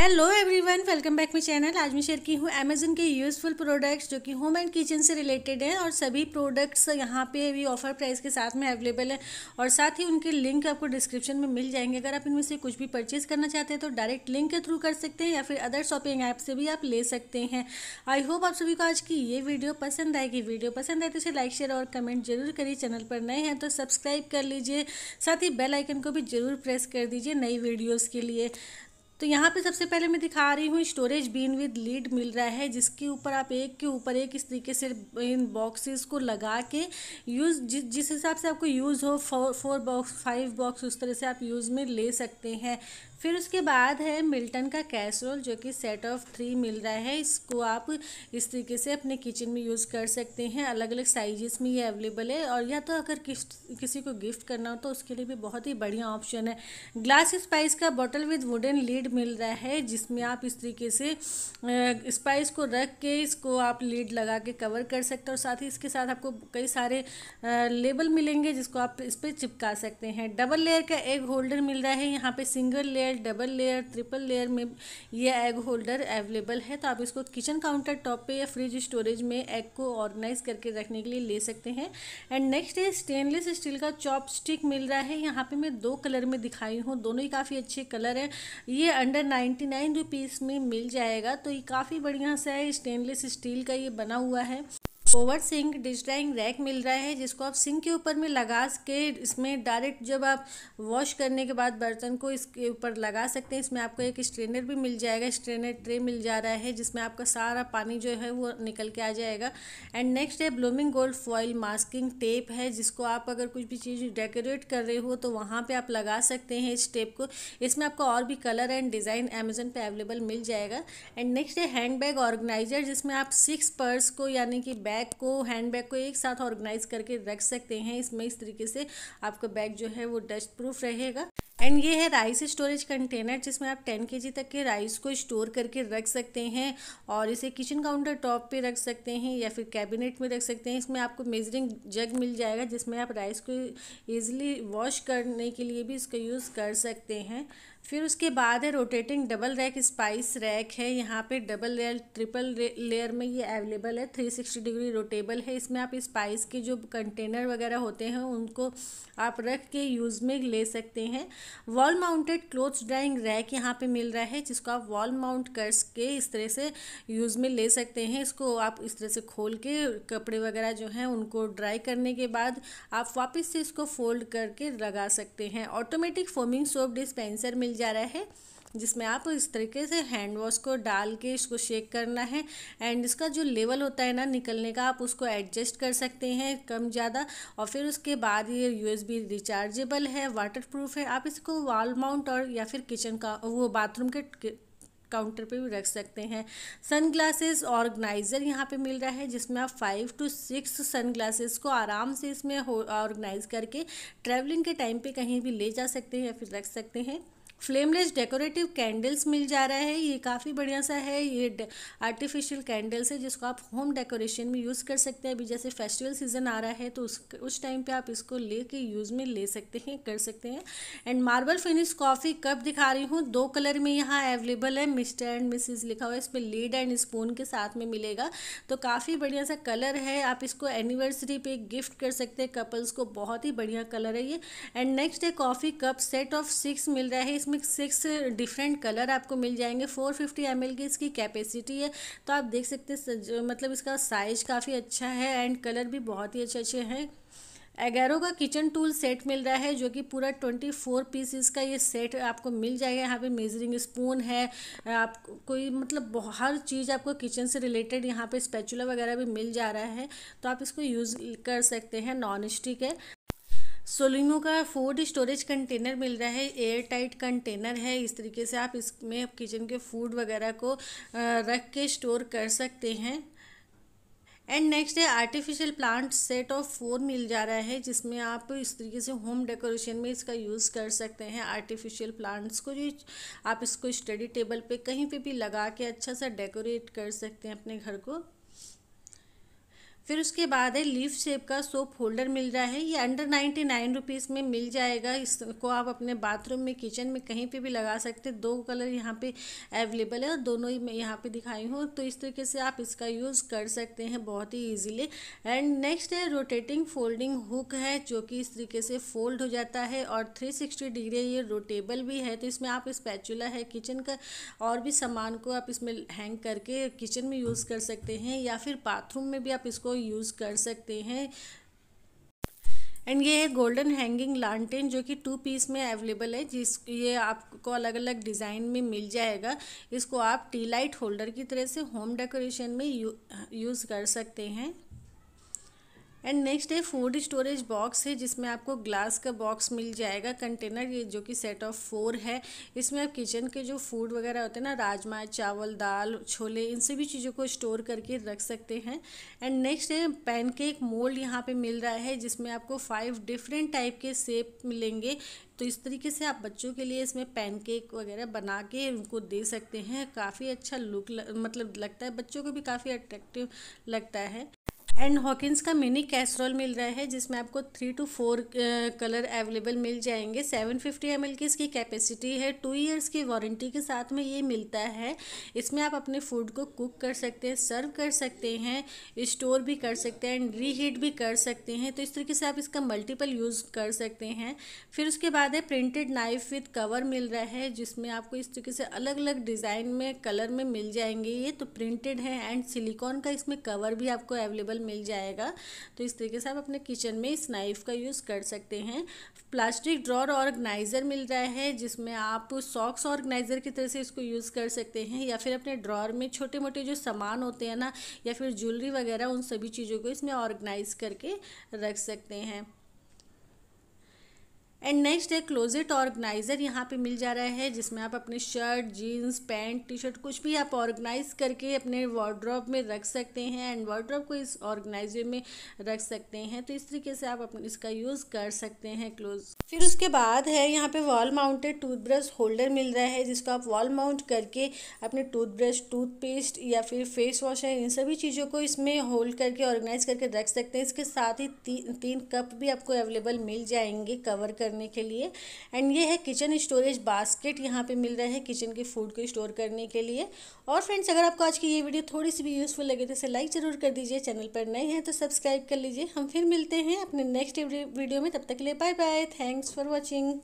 hello everyone welcome back my channel आज मैं share की हूँ अमेजन के यूज़फुल प्रोडक्ट्स जो कि होम एंड किचन से रिलेटेड हैं और सभी प्रोडक्ट्स यहाँ पे भी ऑफर प्राइस के साथ में अवेलेबल हैं और साथ ही उनके लिंक आपको डिस्क्रिप्शन में मिल जाएंगे अगर आप इनमें से कुछ भी परचेज़ करना चाहते हैं तो डायरेक्ट लिंक के थ्रू कर सकते हैं या फिर अदर शॉपिंग ऐप से भी आप ले सकते हैं आई होप आप सभी को आज की ये वीडियो पसंद आएगी वीडियो पसंद आए तो इसे लाइक शेयर और कमेंट जरूर करिए चैनल पर नए हैं तो सब्सक्राइब कर लीजिए साथ ही बेलाइकन को भी ज़रूर प्रेस कर दीजिए नई वीडियोज़ के लिए तो यहाँ पे सबसे पहले मैं दिखा रही हूँ स्टोरेज बीन विद लीड मिल रहा है जिसके ऊपर आप एक के ऊपर एक इस तरीके से इन बॉक्सेस को लगा के यूज़ जि, जिस हिसाब से आपको यूज़ हो four four box five box उस तरह से आप यूज़ में ले सकते हैं फिर उसके बाद है मिल्टन का कैसरोल जो कि सेट ऑफ थ्री मिल रहा है इसको आप इस तरीके से अपने किचन में यूज़ कर सकते हैं अलग अलग साइजेस में ये अवेलेबल है और या तो अगर किस किसी को गिफ्ट करना हो तो उसके लिए भी बहुत ही बढ़िया ऑप्शन है ग्लास स्पाइस का बॉटल विद वुडन लीड मिल रहा है जिसमें आप इस तरीके से स्पाइस को रख के इसको आप लीड लगा के कवर कर सकते हैं और साथ ही इसके साथ आपको कई सारे लेबल मिलेंगे जिसको आप इस पर चिपका सकते हैं डबल लेयर का एग होल्डर मिल रहा है यहाँ पे single layer double layer triple layer में यह एग होल्डर अवेलेबल है तो आप इसको किचन काउंटर टॉप पे या फ्रिज स्टोरेज में एग को ऑर्गेनाइज करके रखने के लिए ले सकते हैं एंड नेक्स्ट है स्टेनलेस स्टील का चॉप स्टिक मिल रहा है यहाँ पे मैं दो कलर में दिखाई हूँ दोनों ही काफ़ी अच्छे कलर है ये अंडर नाइन्टी नाइन रुपीज़ में मिल जाएगा तो ये काफ़ी बढ़िया सा है स्टेनलेस स्टील का ये बना हुआ है ओवर सिंक डिश रैक मिल रहा है जिसको आप सिंक के ऊपर में लगा के इसमें डायरेक्ट जब आप वॉश करने के बाद बर्तन को इसके ऊपर लगा सकते हैं इसमें आपको एक स्ट्रेनर भी मिल जाएगा स्ट्रेनर ट्रे मिल जा रहा है जिसमें आपका सारा पानी जो है वो निकल के आ जाएगा एंड नेक्स्ट है blooming gold foil masking tape है जिसको आप अगर कुछ भी चीज़ डेकोरेट कर रहे हो तो वहाँ पर आप लगा सकते हैं इस टेप को इसमें आपको और भी कलर एंड डिज़ाइन अमेजन पर अवेलेबल मिल जाएगा एंड नेक्स्ट है हैंड बैग ऑर्गेनाइजर जिसमें आप सिक्स पर्स को यानी कि बैग बैग को हैंड बैग को एक साथ ऑर्गेनाइज करके रख सकते हैं इसमें इस तरीके से आपका बैग जो है वो डस्ट प्रूफ रहेगा एंड ये है राइस स्टोरेज कंटेनर जिसमें आप टेन के तक के राइस को स्टोर करके रख सकते हैं और इसे किचन काउंटर टॉप पे रख सकते हैं या फिर कैबिनेट में रख सकते हैं इसमें आपको मेजरिंग जग मिल जाएगा जिसमें आप राइस को ईजिली वॉश करने के लिए भी इसका यूज़ कर सकते हैं फिर उसके बाद है rotating double rack spice rack है यहाँ पे डबल लेयर ट्रिपल लेयर में ये अवेलेबल है थ्री सिक्सटी डिग्री रोटेबल है इसमें आप स्पाइस के जो कंटेनर वगैरह होते हैं उनको आप रख के यूज़ में ले सकते हैं wall mounted clothes drying rack यहाँ पे मिल रहा है जिसको आप वॉल माउंट कर के इस तरह से यूज़ में ले सकते हैं इसको आप इस तरह से खोल के कपड़े वगैरह जो हैं उनको ड्राई करने के बाद आप वापस से इसको फोल्ड करके लगा सकते हैं ऑटोमेटिक फोमिंग सोप डिस्पेंसर मिल जा रहा है जिसमें आप इस तरीके से हैंड वॉश को डाल के इसको शेक करना है एंड इसका जो लेवल होता है ना निकलने का आप उसको एडजस्ट कर सकते हैं कम ज़्यादा और फिर उसके बाद ये यूएसबी रिचार्जेबल है वाटरप्रूफ है आप इसको वॉल माउंट और या फिर किचन का वो बाथरूम के काउंटर पे भी रख सकते हैं सन ऑर्गेनाइज़र यहाँ पे मिल रहा है जिसमें आप फाइव टू सिक्स सन को आराम से इसमें ऑर्गेनाइज करके ट्रैवलिंग के टाइम पे कहीं भी ले जा सकते हैं या फिर रख सकते हैं फ्लेमलेस डेकोरेटिव कैंडल्स मिल जा रहा है ये काफ़ी बढ़िया सा है ये आर्टिफिशियल कैंडल्स है जिसको आप होम डेकोरेशन में यूज़ कर सकते हैं अभी जैसे फेस्टिवल सीजन आ रहा है तो उस उस टाइम पे आप इसको ले के यूज़ में ले सकते हैं कर सकते हैं and marble finish coffee cup दिखा रही हूँ दो कलर में यहाँ अवेलेबल है मिस्टर एंड मिसिज लिखा हुआ है इसमें लीड एंड स्पून के साथ में मिलेगा तो काफ़ी बढ़िया सा कलर है आप इसको एनिवर्सरी पे गिफ्ट कर सकते हैं कपल्स को बहुत ही बढ़िया कलर है ये एंड नेक्स्ट है coffee cup set of six मिल रहा है इसमें सिक्स डिफरेंट कलर आपको मिल जाएंगे फोर फिफ्टी एम की इसकी कैपेसिटी है तो आप देख सकते हैं मतलब इसका साइज काफ़ी अच्छा है एंड कलर भी बहुत ही अच्छे अच्छे हैं एगारो का किचन टूल सेट मिल रहा है जो कि पूरा ट्वेंटी फोर पीसीस का ये सेट आपको मिल जाएगा यहाँ पे मेजरिंग स्पून है आप कोई मतलब हर चीज़ आपको किचन से रिलेटेड यहाँ पे स्पेचुला वगैरह भी मिल जा रहा है तो आप इसको यूज़ कर सकते हैं नॉन स्टिक है सोलिनो का फूड स्टोरेज कंटेनर मिल रहा है एयर टाइट कंटेनर है इस तरीके से आप इसमें किचन के फूड वगैरह को रख के स्टोर कर सकते हैं एंड नेक्स्ट है artificial plant set of four मिल जा रहा है जिसमें आप इस तरीके से होम डेकोरेशन में इसका यूज़ कर सकते हैं आर्टिफिशियल प्लांट्स को जो आप इसको स्टडी टेबल पे कहीं पे भी लगा के अच्छा सा डेकोरेट कर सकते हैं अपने घर को फिर उसके बाद है लीफ शेप का सोप होल्डर मिल रहा है ये अंडर नाइन्टी नाइन रुपीज़ में मिल जाएगा इसको आप अपने बाथरूम में किचन में कहीं पे भी लगा सकते दो कलर यहाँ पे अवेलेबल है और दोनों ही मैं यहाँ पे दिखाई हूँ तो इस तरीके से आप इसका यूज़ कर सकते हैं बहुत ही ईजिली एंड नेक्स्ट है रोटेटिंग फोल्डिंग हुक है जो कि इस तरीके से फोल्ड हो जाता है और थ्री सिक्सटी डिग्री ये रोटेबल भी है तो इसमें आप स्पैचुला है किचन का और भी सामान को आप इसमें हैंग करके किचन में यूज़ कर सकते हैं या फिर बाथरूम में भी आप इसको यूज़ कर सकते हैं एंड ये है गोल्डन हैंगिंग लांटेन जो कि टू पीस में अवेलेबल है जिस ये आपको अलग अलग डिज़ाइन में मिल जाएगा इसको आप टी लाइट होल्डर की तरह से होम डेकोरेशन में यू, यूज़ कर सकते हैं एंड नेक्स्ट है फूड स्टोरेज बॉक्स है जिसमें आपको ग्लास का बॉक्स मिल जाएगा कंटेनर ये जो कि सेट ऑफ फोर है इसमें आप किचन के जो फूड वगैरह होते हैं ना राजमा चावल दाल छोले इन सभी चीज़ों को स्टोर करके रख सकते हैं एंड नेक्स्ट है पैनकेक मोल्ड यहाँ पे मिल रहा है जिसमें आपको फाइव डिफरेंट टाइप के सेप मिलेंगे तो इस तरीके से आप बच्चों के लिए इसमें पैनकेक वगैरह बना के उनको दे सकते हैं काफ़ी अच्छा लुक मतलब लगता है बच्चों को भी काफ़ी अट्रैक्टिव लगता है एंड हॉकिंस का मिनी कैसरोल मिल रहा है जिसमें आपको three two four colour available मिल जाएंगे सेवन फिफ्टी एम की इसकी कैपेसिटी है टू ईयर्स की वारंटी के साथ में ये मिलता है इसमें आप अपने फूड को कुक कर सकते हैं सर्व कर सकते हैं स्टोर भी कर सकते हैं एंड रीहीट भी कर सकते हैं तो इस तरीके से आप इसका मल्टीपल यूज़ कर सकते हैं फिर उसके बाद है प्रिंटेड नाइफ विथ कवर मिल रहा है जिसमें आपको इस तरीके से अलग अलग डिज़ाइन में कलर में मिल जाएंगे ये तो प्रिंटेड है एंड सिलिकॉन का इसमें कवर भी आपको अवेलेबल मिल जाएगा तो इस तरीके से आप अपने किचन में इस नाइफ़ का यूज़ कर सकते हैं प्लास्टिक ड्रॉर ऑर्गेनाइज़र मिल रहा है जिसमें आप सॉक्स ऑर्गेनाइज़र की तरह से इसको यूज़ कर सकते हैं या फिर अपने ड्रॉर में छोटे मोटे जो सामान होते हैं ना या फिर ज्वेलरी वगैरह उन सभी चीज़ों को इसमें ऑर्गेनाइज़ करके रख सकते हैं एंड नेक्स्ट है क्लोजेट ऑर्गेनाइज़र यहाँ पे मिल जा रहा है जिसमें आप अपने shirt jeans pant T shirt कुछ भी आप ऑर्गेनाइज़ करके अपने वार्ड्रॉप में रख सकते हैं एंड वार्ड्रॉप को इस ऑर्गेनाइजर में रख सकते हैं तो इस तरीके से आप अपने इसका यूज़ कर सकते हैं क्लोज फिर उसके बाद है यहाँ पे वॉल माउंटेड टूथब्रश होल्डर मिल रहा है जिसको आप वॉल माउंट करके अपने टूथब्रश टूथपेस्ट या फिर फेस वॉश है इन सभी चीज़ों को इसमें होल्ड करके ऑर्गेनाइज़ करके रख सकते हैं इसके साथ ही ती, तीन कप भी आपको अवेलेबल मिल जाएंगे कवर कर करने के लिए एंड ये है किचन स्टोरेज बास्केट यहाँ पे मिल रहा है किचन के फूड को स्टोर करने के लिए और फ्रेंड्स अगर आपको आज की ये वीडियो थोड़ी सी भी यूज़फुल लगे तो इसे लाइक ज़रूर कर दीजिए चैनल पर नए हैं तो सब्सक्राइब कर लीजिए हम फिर मिलते हैं अपने नेक्स्ट वीडियो में तब तक के लिए bye bye thanks for watching